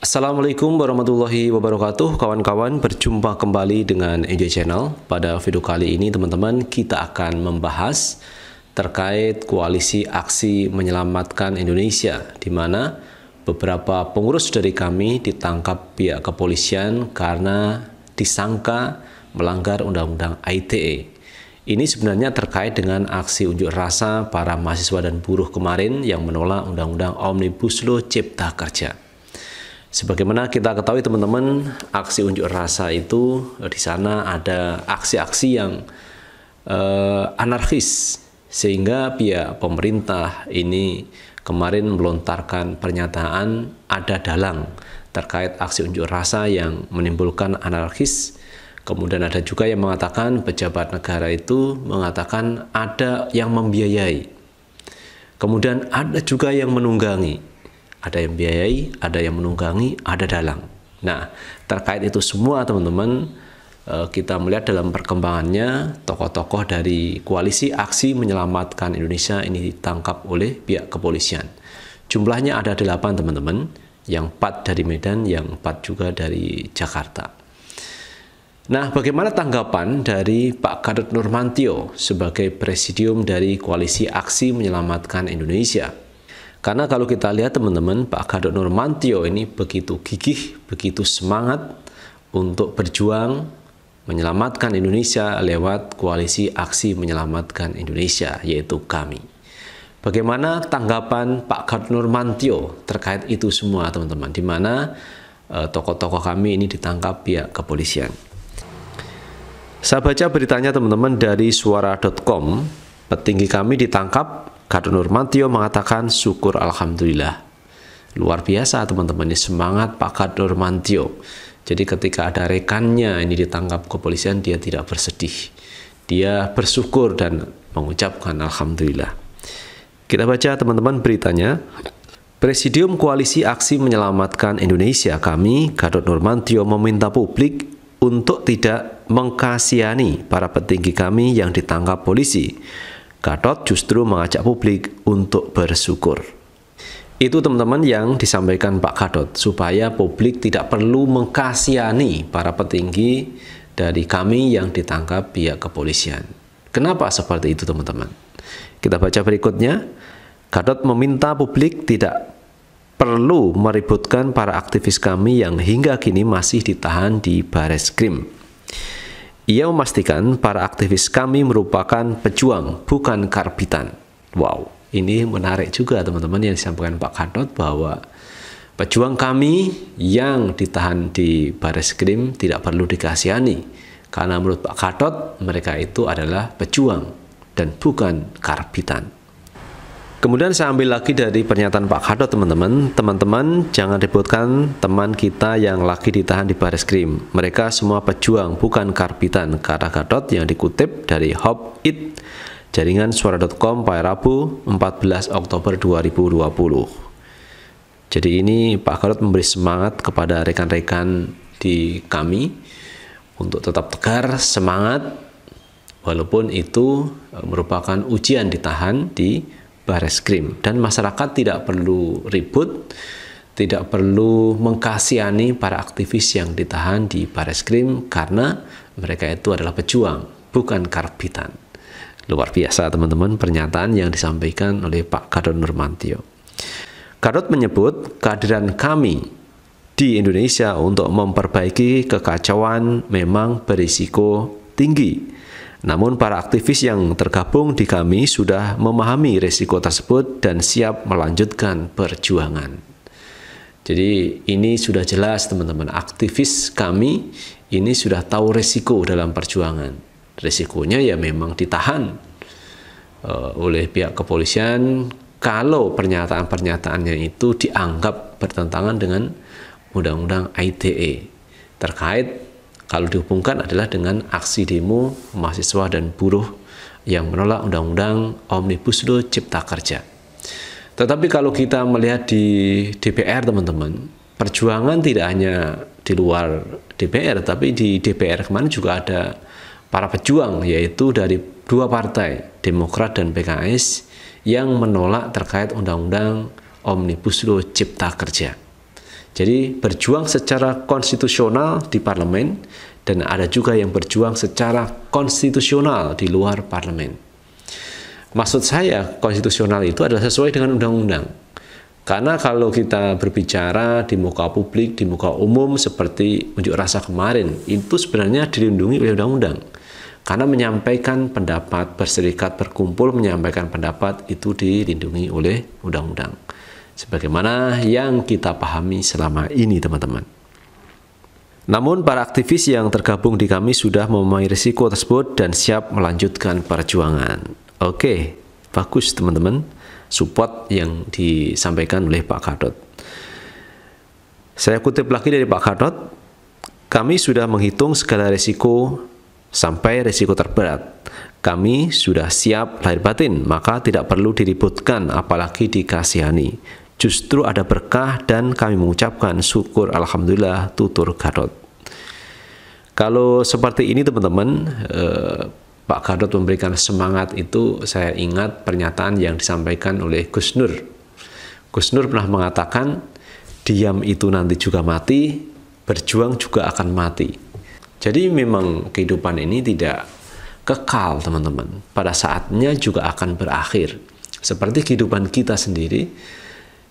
Assalamualaikum warahmatullahi wabarakatuh Kawan-kawan berjumpa kembali dengan EJ Channel Pada video kali ini teman-teman kita akan membahas Terkait koalisi aksi menyelamatkan Indonesia di mana beberapa pengurus dari kami ditangkap pihak kepolisian karena disangka melanggar Undang-Undang ITE ini sebenarnya terkait dengan aksi unjuk rasa para mahasiswa dan buruh kemarin yang menolak Undang-Undang Omnibus Law Cipta Kerja. Sebagaimana kita ketahui teman-teman, aksi unjuk rasa itu eh, di sana ada aksi-aksi yang eh, anarkis sehingga pihak pemerintah ini kemarin melontarkan pernyataan ada dalang terkait aksi unjuk rasa yang menimbulkan anarkis. Kemudian ada juga yang mengatakan pejabat negara itu mengatakan ada yang membiayai. Kemudian ada juga yang menunggangi ada yang biayai, ada yang menunggangi, ada dalang. Nah, terkait itu semua teman-teman, eh, kita melihat dalam perkembangannya tokoh-tokoh dari koalisi aksi menyelamatkan Indonesia ini ditangkap oleh pihak kepolisian. Jumlahnya ada delapan teman-teman, yang empat dari Medan, yang empat juga dari Jakarta. Nah, bagaimana tanggapan dari Pak Kadut Nurmantio sebagai presidium dari Koalisi Aksi Menyelamatkan Indonesia? Karena kalau kita lihat teman-teman, Pak Gadot Nurmantio ini begitu gigih, begitu semangat untuk berjuang menyelamatkan Indonesia lewat koalisi aksi menyelamatkan Indonesia, yaitu kami. Bagaimana tanggapan Pak Gadot Nurmantio terkait itu semua teman-teman, di mana eh, tokoh-tokoh kami ini ditangkap pihak kepolisian. Saya baca beritanya teman-teman dari suara.com, petinggi kami ditangkap Kardo Nurmantio mengatakan syukur Alhamdulillah. Luar biasa teman-teman, ini semangat Pak Kardo Nurmantio. Jadi ketika ada rekannya ini ditangkap kepolisian, dia tidak bersedih. Dia bersyukur dan mengucapkan Alhamdulillah. Kita baca teman-teman beritanya. Presidium Koalisi Aksi Menyelamatkan Indonesia kami, Gadot Nurmantio meminta publik untuk tidak mengkasiani para petinggi kami yang ditangkap polisi. Gatot justru mengajak publik untuk bersyukur. Itu teman-teman yang disampaikan Pak Gatot, supaya publik tidak perlu mengkasiani para petinggi dari kami yang ditangkap pihak kepolisian. Kenapa seperti itu teman-teman? Kita baca berikutnya. Gatot meminta publik tidak perlu meributkan para aktivis kami yang hingga kini masih ditahan di Bares Krim. Ia memastikan para aktivis kami merupakan pejuang, bukan karbitan. Wow, ini menarik juga teman-teman yang disampaikan Pak Kadot bahwa pejuang kami yang ditahan di baris krim tidak perlu dikasihani. Karena menurut Pak Kadot, mereka itu adalah pejuang dan bukan karbitan. Kemudian saya ambil lagi dari pernyataan Pak Kado teman-teman, teman-teman jangan ributkan teman kita yang lagi ditahan di baris krim. Mereka semua pejuang, bukan karbitan, kata Gadot yang dikutip dari Hop It, jaringan suara.com pada Rabu 14 Oktober 2020. Jadi ini Pak Gadot memberi semangat kepada rekan-rekan di kami untuk tetap tegar, semangat, walaupun itu merupakan ujian ditahan di Baris Krim dan masyarakat tidak perlu ribut, tidak perlu mengkasihani para aktivis yang ditahan di Baris Krim karena mereka itu adalah pejuang, bukan karbitan. Luar biasa teman-teman pernyataan yang disampaikan oleh Pak Gadot Nurmantio. Kadot menyebut kehadiran kami di Indonesia untuk memperbaiki kekacauan memang berisiko tinggi namun para aktivis yang tergabung di kami sudah memahami risiko tersebut dan siap melanjutkan perjuangan. Jadi ini sudah jelas teman-teman, aktivis kami ini sudah tahu risiko dalam perjuangan. Risikonya ya memang ditahan uh, oleh pihak kepolisian kalau pernyataan-pernyataannya itu dianggap bertentangan dengan Undang-Undang ITE terkait kalau dihubungkan adalah dengan aksi demo mahasiswa dan buruh yang menolak undang-undang Omnibus Law Cipta Kerja. Tetapi kalau kita melihat di DPR teman-teman, perjuangan tidak hanya di luar DPR, tapi di DPR kemarin juga ada para pejuang yaitu dari dua partai, Demokrat dan PKS yang menolak terkait undang-undang Omnibus Law Cipta Kerja. Jadi berjuang secara konstitusional di parlemen dan ada juga yang berjuang secara konstitusional di luar parlemen. Maksud saya konstitusional itu adalah sesuai dengan undang-undang. Karena kalau kita berbicara di muka publik, di muka umum seperti unjuk rasa kemarin, itu sebenarnya dilindungi oleh undang-undang. Karena menyampaikan pendapat, berserikat, berkumpul menyampaikan pendapat itu dilindungi oleh undang-undang sebagaimana yang kita pahami selama ini teman-teman. Namun para aktivis yang tergabung di kami sudah memahami risiko tersebut dan siap melanjutkan perjuangan. Oke, bagus teman-teman. Support yang disampaikan oleh Pak Kadot. Saya kutip lagi dari Pak Kadot, kami sudah menghitung segala risiko sampai risiko terberat. Kami sudah siap lahir batin, maka tidak perlu diributkan apalagi dikasihani justru ada berkah dan kami mengucapkan syukur alhamdulillah tutur Gadot. Kalau seperti ini teman-teman, eh, Pak Gadot memberikan semangat itu saya ingat pernyataan yang disampaikan oleh Gus Nur. Gus Nur pernah mengatakan, diam itu nanti juga mati, berjuang juga akan mati. Jadi memang kehidupan ini tidak kekal teman-teman. Pada saatnya juga akan berakhir. Seperti kehidupan kita sendiri,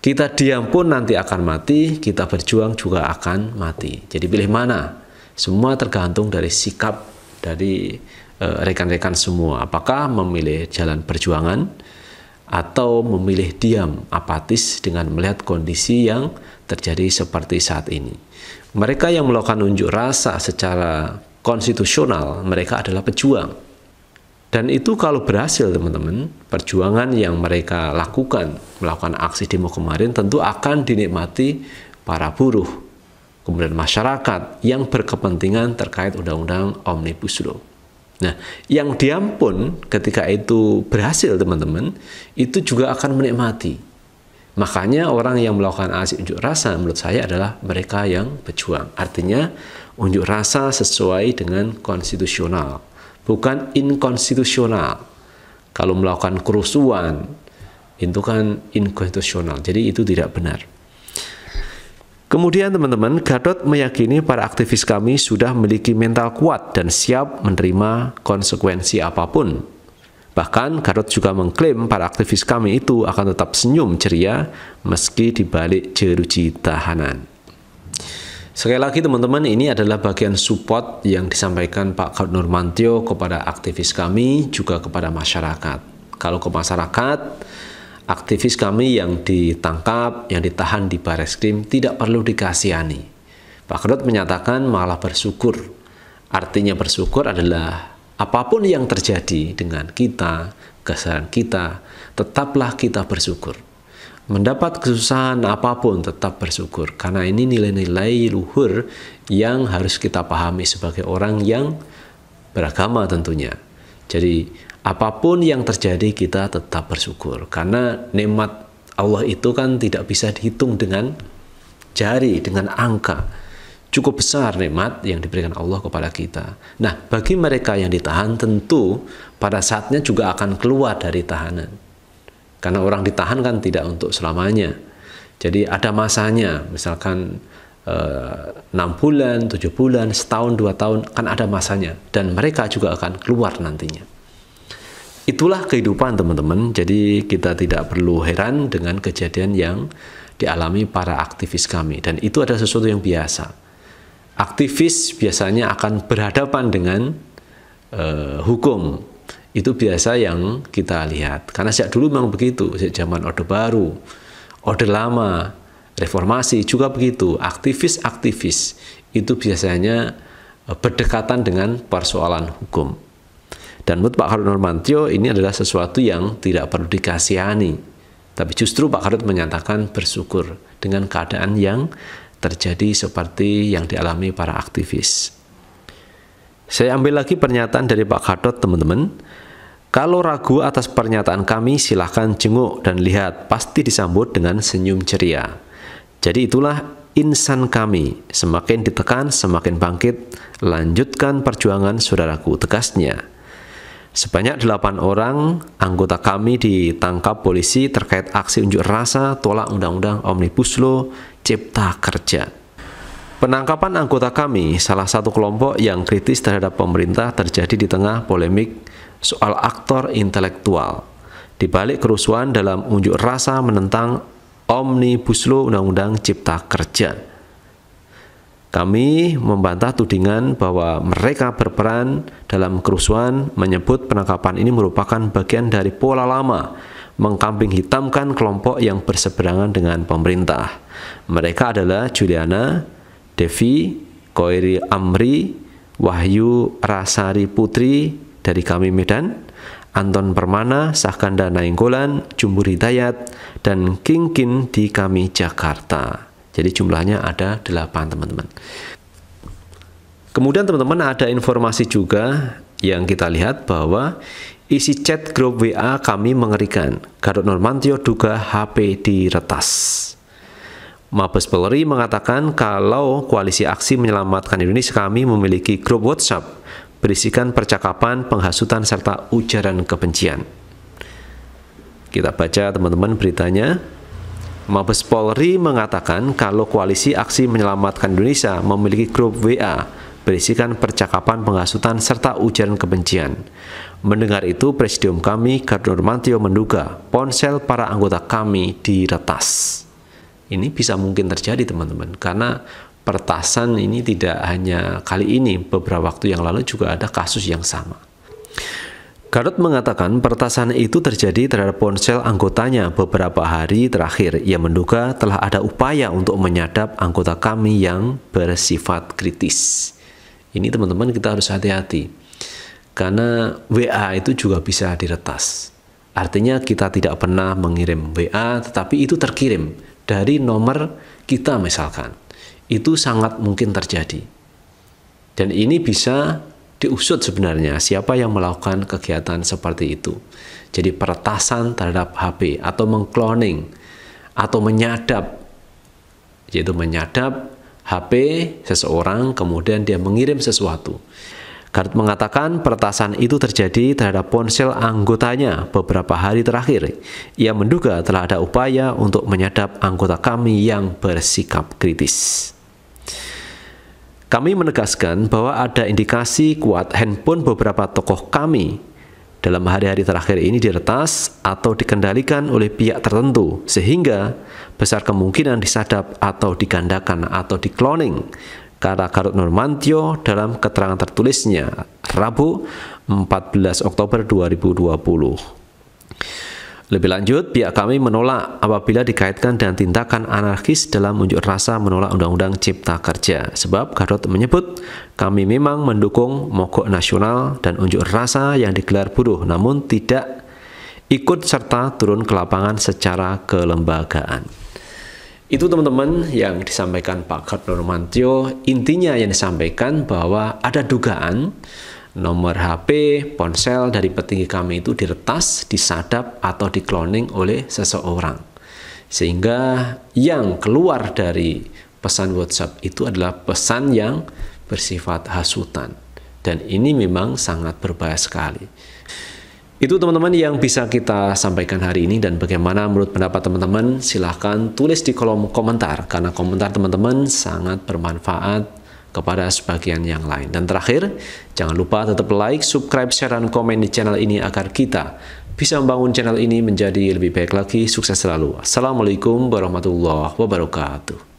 kita diam pun nanti akan mati, kita berjuang juga akan mati. Jadi pilih mana? Semua tergantung dari sikap dari e, rekan-rekan semua. Apakah memilih jalan perjuangan atau memilih diam apatis dengan melihat kondisi yang terjadi seperti saat ini. Mereka yang melakukan unjuk rasa secara konstitusional, mereka adalah pejuang dan itu kalau berhasil teman-teman, perjuangan yang mereka lakukan, melakukan aksi demo kemarin tentu akan dinikmati para buruh, kemudian masyarakat yang berkepentingan terkait Undang-Undang Omnibus Law. Nah, yang diam pun ketika itu berhasil teman-teman, itu juga akan menikmati. Makanya orang yang melakukan aksi unjuk rasa menurut saya adalah mereka yang berjuang. Artinya unjuk rasa sesuai dengan konstitusional, bukan inkonstitusional. Kalau melakukan kerusuhan, itu kan inkonstitusional. Jadi itu tidak benar. Kemudian teman-teman, Gadot meyakini para aktivis kami sudah memiliki mental kuat dan siap menerima konsekuensi apapun. Bahkan Gadot juga mengklaim para aktivis kami itu akan tetap senyum ceria meski dibalik jeruji tahanan. Sekali lagi teman-teman, ini adalah bagian support yang disampaikan Pak Kaut Nurmantio kepada aktivis kami, juga kepada masyarakat. Kalau ke masyarakat, aktivis kami yang ditangkap, yang ditahan di baris krim tidak perlu dikasihani. Pak Kaut menyatakan malah bersyukur. Artinya bersyukur adalah apapun yang terjadi dengan kita, kesalahan kita, tetaplah kita bersyukur mendapat kesusahan apapun tetap bersyukur karena ini nilai-nilai luhur yang harus kita pahami sebagai orang yang beragama tentunya. Jadi apapun yang terjadi kita tetap bersyukur karena nikmat Allah itu kan tidak bisa dihitung dengan jari, dengan angka. Cukup besar nikmat yang diberikan Allah kepada kita. Nah, bagi mereka yang ditahan tentu pada saatnya juga akan keluar dari tahanan. Karena orang ditahan kan tidak untuk selamanya. Jadi ada masanya, misalkan eh, enam bulan, tujuh bulan, setahun, dua tahun, kan ada masanya. Dan mereka juga akan keluar nantinya. Itulah kehidupan teman-teman, jadi kita tidak perlu heran dengan kejadian yang dialami para aktivis kami. Dan itu ada sesuatu yang biasa. Aktivis biasanya akan berhadapan dengan uh, hukum, itu biasa yang kita lihat. Karena sejak dulu memang begitu, sejak zaman Orde Baru, Orde Lama, Reformasi juga begitu. Aktivis-aktivis itu biasanya eh, berdekatan dengan persoalan hukum. Dan menurut Pak Harun Normantio ini adalah sesuatu yang tidak perlu dikasihani. Tapi justru Pak Harun menyatakan bersyukur dengan keadaan yang terjadi seperti yang dialami para aktivis. Saya ambil lagi pernyataan dari Pak Gatot, teman-teman. Kalau ragu atas pernyataan kami, silahkan jenguk dan lihat, pasti disambut dengan senyum ceria. Jadi itulah insan kami, semakin ditekan, semakin bangkit, lanjutkan perjuangan saudaraku, tegasnya. Sebanyak delapan orang anggota kami ditangkap polisi terkait aksi unjuk rasa tolak Undang-Undang Omnibus Law Cipta Kerja. Penangkapan anggota kami, salah satu kelompok yang kritis terhadap pemerintah terjadi di tengah polemik soal aktor intelektual. Di balik kerusuhan dalam unjuk rasa menentang Omnibus Law Undang-Undang Cipta Kerja. Kami membantah tudingan bahwa mereka berperan dalam kerusuhan menyebut penangkapan ini merupakan bagian dari pola lama mengkambing hitamkan kelompok yang berseberangan dengan pemerintah. Mereka adalah Juliana, Devi, Koiri Amri, Wahyu Rasari Putri dari kami Medan, Anton Permana, Sahkanda Nainggolan, Jumbur Hidayat, dan Kingkin di kami Jakarta. Jadi jumlahnya ada 8 teman-teman. Kemudian teman-teman ada informasi juga yang kita lihat bahwa isi chat grup WA kami mengerikan. Garut Normantio duga HP diretas. Mabes Polri mengatakan kalau koalisi aksi menyelamatkan Indonesia kami memiliki grup WhatsApp berisikan percakapan, penghasutan, serta ujaran kebencian. Kita baca teman-teman beritanya. Mabes Polri mengatakan kalau koalisi aksi menyelamatkan Indonesia memiliki grup WA berisikan percakapan penghasutan serta ujaran kebencian. Mendengar itu, Presidium kami, Gardner Mantio menduga ponsel para anggota kami diretas. Ini bisa mungkin terjadi teman-teman karena pertasan ini tidak hanya kali ini, beberapa waktu yang lalu juga ada kasus yang sama. Garut mengatakan pertasan itu terjadi terhadap ponsel anggotanya beberapa hari terakhir. Ia menduga telah ada upaya untuk menyadap anggota kami yang bersifat kritis. Ini teman-teman kita harus hati-hati. Karena WA itu juga bisa diretas. Artinya kita tidak pernah mengirim WA tetapi itu terkirim dari nomor kita misalkan. Itu sangat mungkin terjadi. Dan ini bisa diusut sebenarnya siapa yang melakukan kegiatan seperti itu. Jadi peretasan terhadap HP atau mengkloning atau menyadap yaitu menyadap HP seseorang kemudian dia mengirim sesuatu. Gard mengatakan peretasan itu terjadi terhadap ponsel anggotanya beberapa hari terakhir. Ia menduga telah ada upaya untuk menyadap anggota kami yang bersikap kritis. Kami menegaskan bahwa ada indikasi kuat handphone beberapa tokoh kami dalam hari-hari terakhir ini diretas atau dikendalikan oleh pihak tertentu sehingga besar kemungkinan disadap atau digandakan atau dikloning kata Garut Nurmantio dalam keterangan tertulisnya Rabu 14 Oktober 2020. Lebih lanjut, pihak kami menolak apabila dikaitkan dengan tindakan anarkis dalam unjuk rasa menolak Undang-Undang Cipta Kerja. Sebab Garut menyebut, kami memang mendukung mogok nasional dan unjuk rasa yang digelar buruh, namun tidak ikut serta turun ke lapangan secara kelembagaan. Itu teman-teman yang disampaikan Pak Gatot Nurmantio, intinya yang disampaikan bahwa ada dugaan nomor HP, ponsel dari petinggi kami itu diretas, disadap, atau dikloning oleh seseorang. Sehingga yang keluar dari pesan WhatsApp itu adalah pesan yang bersifat hasutan. Dan ini memang sangat berbahaya sekali. Itu teman-teman yang bisa kita sampaikan hari ini dan bagaimana menurut pendapat teman-teman silahkan tulis di kolom komentar karena komentar teman-teman sangat bermanfaat kepada sebagian yang lain. Dan terakhir, jangan lupa tetap like, subscribe, share, dan komen di channel ini agar kita bisa membangun channel ini menjadi lebih baik lagi. Sukses selalu. Assalamualaikum warahmatullahi wabarakatuh.